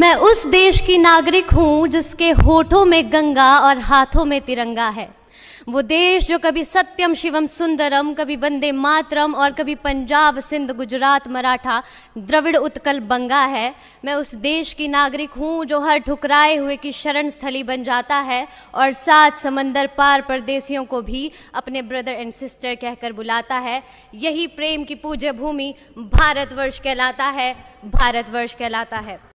मैं उस देश की नागरिक हूँ जिसके होठों में गंगा और हाथों में तिरंगा है वो देश जो कभी सत्यम शिवम सुंदरम कभी वंदे मातरम और कभी पंजाब सिंध गुजरात मराठा द्रविड़ उत्कल बंगा है मैं उस देश की नागरिक हूँ जो हर ठुकराए हुए की शरण स्थली बन जाता है और सात समंदर पार परदेसियों को भी अपने ब्रदर एंड सिस्टर कहकर बुलाता है यही प्रेम की पूज्य भूमि भारतवर्ष कहलाता है भारतवर्ष कहलाता है